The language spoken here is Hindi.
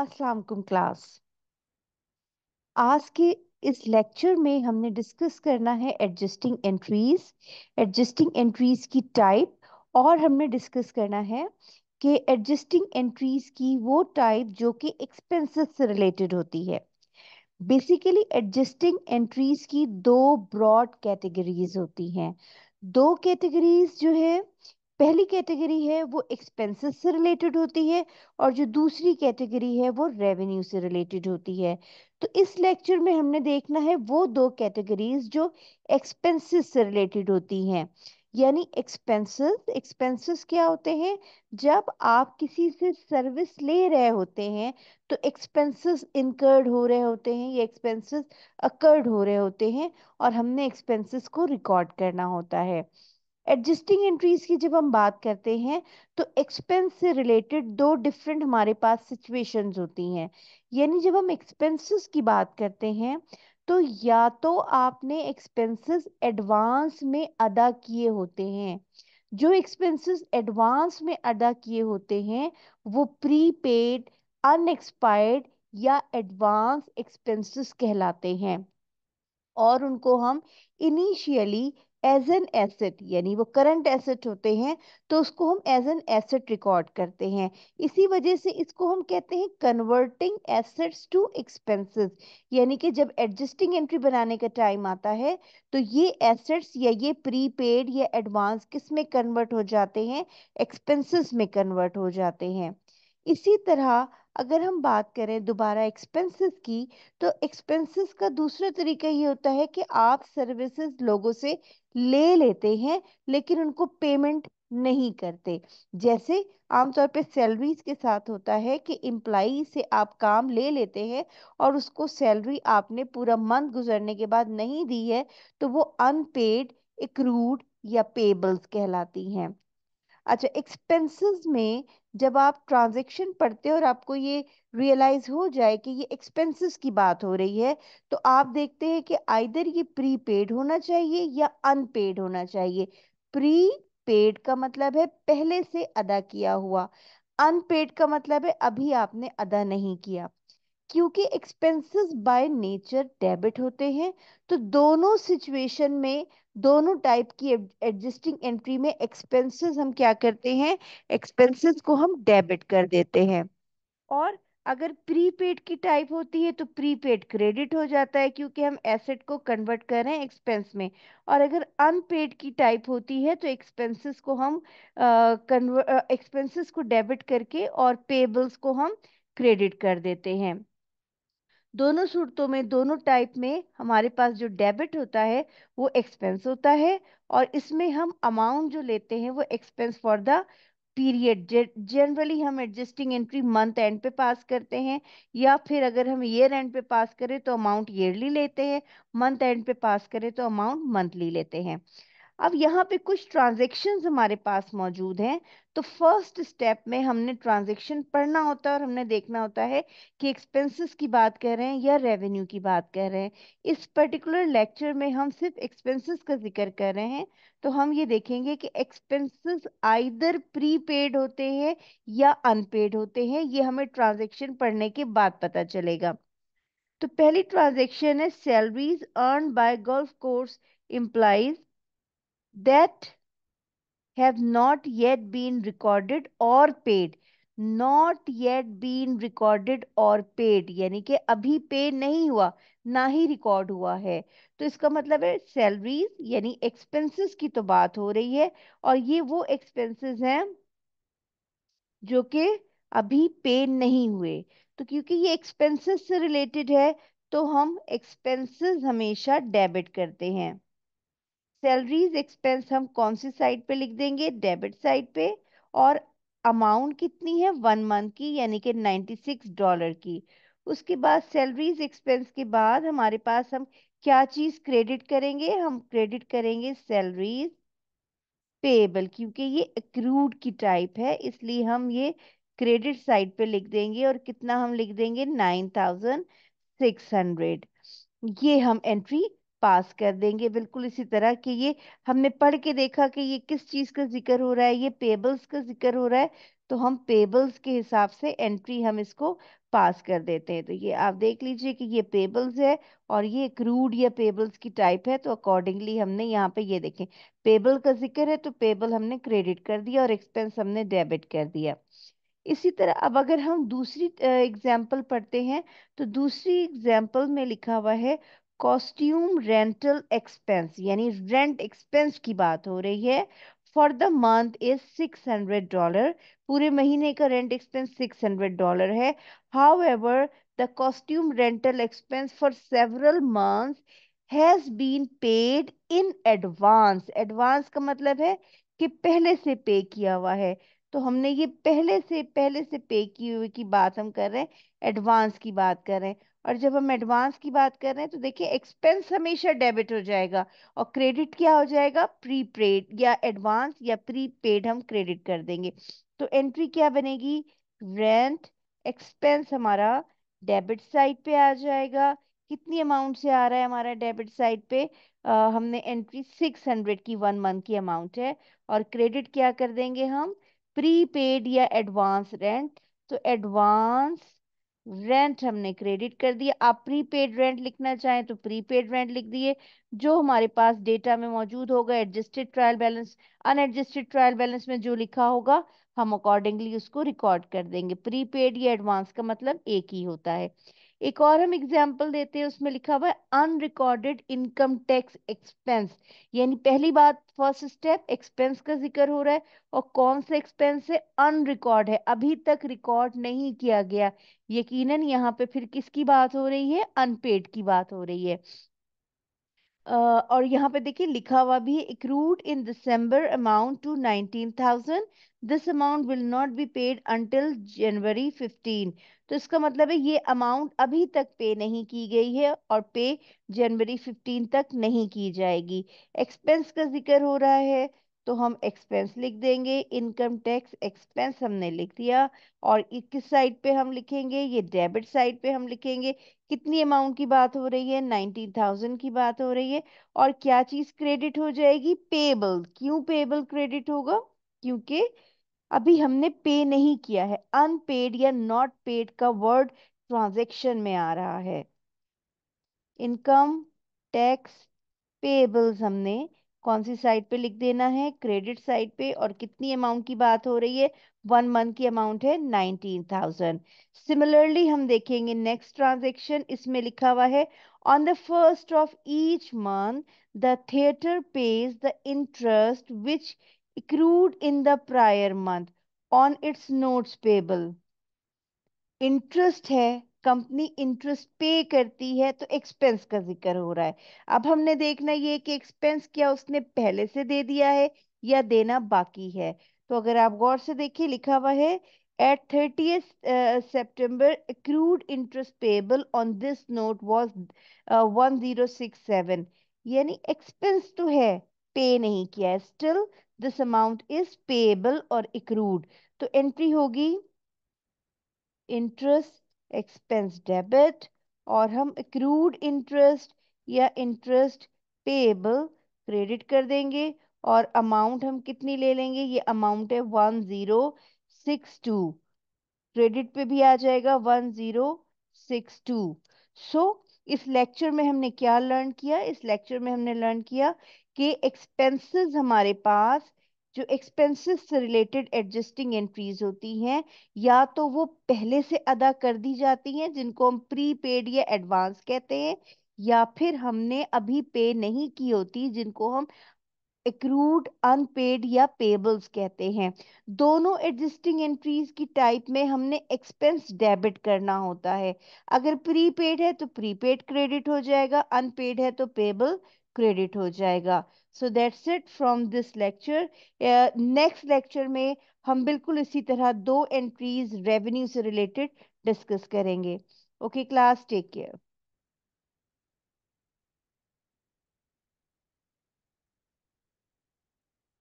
अस्सलाम वालेकुम क्लास आज के इस लेक्चर में हमने डिस्कस करना है एडजस्टिंग एंट्रीज एडजस्टिंग एंट्रीज की टाइप और हमने डिस्कस करना है कि एडजस्टिंग एंट्रीज की वो टाइप जो कि एक्सपेंसेस से रिलेटेड होती है बेसिकली एडजस्टिंग एंट्रीज की दो ब्रॉड कैटेगरीज होती हैं दो कैटेगरीज जो है पहली कैटेगरी है वो एक्सपेंसेस से रिलेटेड होती है और जो दूसरी कैटेगरी है वो रेवेन्यू से रिलेटेड होती है तो इस लेक्चर में हमने देखना है वो दो कैटेगरीज जो एक्सपेंसेस से रिलेटेड होती हैं यानी एक्सपेंसेस एक्सपेंसेस क्या होते हैं जब आप किसी से सर्विस ले रहे होते हैं तो एक्सपेंसेस इनकर्ड हो रहे होते हैं या एक्सपेंसेस अकर्ड हो रहे होते हैं और हमने एक्सपेंसेस को रिकॉर्ड करना होता है एडजस्टिंग एंट्रीज की जब हम बात करते हैं तो एक्सपेंस से रिलेटेड दो डिफरेंट हमारे पास सिचुएशंस होती हैं यानी जब हम एक्सपेंसेस की बात करते हैं तो या तो आपने एक्सपेंसेस एडवांस में अदा किए होते हैं जो एक्सपेंसेस एडवांस में अदा किए होते हैं वो प्रीपेड अनएक्सपायर्ड या एडवांस एक्सपेंसेस कहलाते हैं और उनको हम इनिशियली एज एन एसेट यानी वो करंट एसेट होते हैं तो उसको हम एज एन एसेट रिकॉर्ड करते हैं इसी वजह से इसको हम कहते हैं कन्वर्टिंग एसेट्स टू एक्सपेंसेस यानी कि जब एडजस्टिंग एंट्री बनाने का टाइम आता है तो ये एसेट्स या ये प्रीपेड या एडवांस किस में कन्वर्ट हो जाते हैं एक्सपेंसेस में कन्वर्ट हो जाते हैं इसी तरह अगर हम बात करें दोबारा एक्सपेंसेस की तो एक्सपेंसेस का दूसरा तरीका ये होता है कि आप सर्विसेज लोगों से ले लेते हैं लेकिन उनको पेमेंट नहीं करते जैसे आमतौर पे सैलरीज के साथ होता है कि एम्प्लाई से आप काम ले लेते हैं और उसको सैलरी आपने पूरा मंथ गुजरने के बाद नहीं दी है तो वो अनपेड इक्रूड या पेबल्स कहलाती हैं अच्छा एक्सपेंसेस में जब आप ट्रांजेक्शन पढ़ते हो और आपको ये रियलाइज हो जाए कि ये एक्सपेंसेस की बात हो रही है तो आप देखते हैं कि आइदर ये प्री पेड होना चाहिए या अनपेड होना चाहिए प्री पेड का मतलब है पहले से अदा किया हुआ अनपेड का मतलब है अभी आपने अदा नहीं किया क्योंकि एक्सपेंसेस बाय नेचर डेबिट होते हैं तो दोनों सिचुएशन में दोनों टाइप की एडजस्टिंग एंट्री में एक्सपेंसेस हम क्या करते हैं एक्सपेंसेस को हम डेबिट कर देते हैं और अगर प्रीपेड की टाइप होती है तो प्रीपेड क्रेडिट हो जाता है क्योंकि हम एसेट को कन्वर्ट कर रहे हैं एक्सपेंस में और अगर अनपेड की टाइप होती है तो एक्सपेंसेस को हम एक्सपेंसेस को डेबिट करके और पेबल्स को हम क्रेडिट कर देते हैं दोनों सूरतों में दोनों टाइप में हमारे पास जो डेबिट होता है वो एक्सपेंस होता है और इसमें हम अमाउंट जो लेते हैं वो expense for the period generally हम एडजस्टिंग एंट्री मंथ एंड पे पास करते हैं या फिर अगर हम ईयर एंड पे पास करें तो अमाउंट ईयरली लेते हैं मंथ एंड पे पास करें तो अमाउंट मंथली लेते हैं अब यहाँ पे कुछ ट्रांजेक्शन हमारे पास मौजूद हैं तो फर्स्ट स्टेप में हमने ट्रांजेक्शन पढ़ना होता है और हमने देखना होता है कि एक्सपेंसेस की बात कर रहे हैं या रेवेन्यू की बात कर रहे हैं इस पर्टिकुलर लेक्चर में हम सिर्फ एक्सपेंसेस का जिक्र कर रहे हैं तो हम ये देखेंगे कि एक्सपेंसेस आइदर प्रीपेड होते हैं या अनपेड होते हैं ये हमें ट्रांजेक्शन पढ़ने के बाद पता चलेगा तो पहली ट्रांजेक्शन है salaries earn by golf course employees that have not yet been recorded or paid not yet been recorded और पेड यानी कि अभी पे नहीं हुआ ना ही रिकॉर्ड हुआ है तो इसका मतलब है सैलरीज यानी एक्सपेंसेस की तो बात हो रही है और ये वो एक्सपेंसेस हैं जो कि अभी पे नहीं हुए तो क्योंकि ये एक्सपेंसेस से रिलेटेड है तो हम एक्सपेंसेस हमेशा डेबिट करते हैं सैलरीज एक्सपेंस हम कौन सी साइड पे लिख देंगे डेबिट साइड पे और अमाउंट कितनी है वन मंथ की यानी कि नाइन्टी सिक्स डॉलर की उसके बाद सैलरीज एक्सपेंस के बाद हमारे पास हम क्या चीज क्रेडिट करेंगे हम क्रेडिट करेंगे सैलरीज पेएबल क्योंकि ये अक्रूड की टाइप है इसलिए हम ये क्रेडिट साइड पे लिख देंगे और कितना हम लिख देंगे नाइन थाउजेंड सिक्स हंड्रेड ये हम एंट्री पास कर देंगे बिल्कुल इसी तरह कि ये हमने पढ़ के देखा कि ये किस चीज का जिक्र हो रहा है ये पेबल्स का जिक्र हो रहा है तो हम पेबल्स के हिसाब से एंट्री हम इसको पास कर देते हैं तो ये आप देख लीजिए कि ये पेबल्स है और ये क्रूड या पेबल्स की टाइप है तो अकॉर्डिंगली हमने यहाँ पे ये देखें पेबल का जिक्र है तो पेबल हमने क्रेडिट कर दिया और एक्सपेंस हमने डेबिट कर दिया इसी तरह अब अगर हम दूसरी एग्जाम्पल पढ़ते हैं तो दूसरी एग्जाम्पल में लिखा हुआ है कॉस्ट्यूम रेंटल एक्सपेंस यानी रेंट एक्सपेंस की बात हो रही है for the month is six hundred dollar पूरे महीने का rent expense six hundred dollar है however the costume rental expense for several month has been paid in advance advance का मतलब है कि पहले से पे किया हुआ है तो हमने ये पहले से पहले से पे की हुई की बात हम कर रहे हैं एडवांस की बात कर रहे हैं और जब हम एडवांस की बात कर रहे हैं तो देखिए एक्सपेंस हमेशा डेबिट हो जाएगा और क्रेडिट क्या हो जाएगा प्रीपेड या एडवांस या प्रीपेड हम क्रेडिट कर देंगे तो एंट्री क्या बनेगी रेंट एक्सपेंस हमारा डेबिट साइड पे आ जाएगा कितनी अमाउंट से आ रहा है हमारा डेबिट साइड पे आ, हमने एंट्री सिक्स हंड्रेड की वन मंथ की अमाउंट है और क्रेडिट क्या कर देंगे हम प्री पेड या एडवांस रेंट तो एडवांस रेंट हमने क्रेडिट कर दिया आप प्रीपेड रेंट लिखना चाहें तो प्रीपेड रेंट लिख दिए जो हमारे पास डेटा में मौजूद होगा adjusted trial balance unadjusted trial balance में जो लिखा होगा हम अकॉर्डिंगली उसको रिकॉर्ड कर देंगे प्रीपेड या एडवांस का मतलब एक ही होता है एक और हम एग्जाम्पल देते हैं उसमें लिखा हुआ है अनरिकॉर्डेड इनकम टैक्स एक्सपेंस यानी पहली बात फर्स्ट स्टेप एक्सपेंस का जिक्र हो रहा है और कौन सा एक्सपेंस है अनरिकॉर्ड है अभी तक रिकॉर्ड नहीं किया गया यकीनन यहाँ पे फिर किसकी बात हो रही है अनपेड की बात हो रही है और यहाँ पे देखिए लिखा हुआ भी accrued in December amount to 19,000 this amount will not be paid until January 15 तो इसका मतलब है ये अमाउंट अभी तक पे नहीं की गई है और पे जनवरी 15 तक नहीं की जाएगी एक्सपेंस का जिक्र हो रहा है तो हम एक्सपेंस लिख देंगे इनकम टैक्स एक्सपेंस हमने लिख दिया और किस साइड पे हम लिखेंगे ये डेबिट साइड पे हम लिखेंगे कितनी अमाउंट की बात हो रही है नाइनटीन थाउजेंड की बात हो रही है और क्या चीज क्रेडिट हो जाएगी पेबल क्यों पेबल क्रेडिट होगा क्योंकि अभी हमने पे नहीं किया है अनपेड या नॉट पेड का वर्ड ट्रांजेक्शन में आ रहा है इनकम टैक्स पेबल्स हमने कौन सी साइड पे लिख देना है क्रेडिट साइड पे और कितनी अमाउंट की बात हो रही है वन मंथ की अमाउंट है नाइनटीन थाउजेंड सिमिलरली हम देखेंगे नेक्स्ट ट्रांजेक्शन इसमें लिखा हुआ है on the first of each month the theatre pays the interest which accrued in the prior month on its notes payable interest है कंपनी इंटरेस्ट पे करती है तो एक्सपेंस का जिक्र हो रहा है अब हमने देखना ये कि एक्सपेंस क्या उसने पहले से दे दिया है या देना बाकी है तो अगर आप गौर से देखिए लिखा हुआ है at thirty September interest payable on this note was one zero six seven यानी एक्सपेंस तो है पे नहीं किया है still this amount is payable और इक्रूड तो एंट्री होगी इंटरेस्ट एक्सपेंस डेबिट और हम एक्रूड इंटरेस्ट या इंटरेस्ट पेबल क्रेडिट कर देंगे और अमाउंट हम कितनी ले लेंगे ये अमाउंट है one zero six two credit पे भी आ जाएगा one zero six two so इस लेक्चर में हमने क्या लर्न किया इस लेक्चर में हमने लर्न किया कि एक्सपेंसेस हमारे पास जो एक्सपेंसेस से रिलेटेड एडजस्टिंग एंट्रीज होती हैं या तो वो पहले से अदा कर दी जाती हैं जिनको हम प्री पेड या एडवांस कहते हैं या फिर हमने अभी पे नहीं की होती जिनको हम एक्रूड अनपेड या पेबल्स कहते हैं दोनों एडजस्टिंग एंट्रीज की टाइप में हमने एक्सपेंस डेबिट करना होता है अगर प्रीपेड है तो प्रीपेड क्रेडिट हो जाएगा अनपेड है तो पेबल क्रेडिट हो जाएगा so that's it from this lecture next lecture में हम बिल्कुल इसी तरह दो एंट्रीज रेवेन्यू से रिलेटेड डिस्कस करेंगे ओके क्लास टेक केयर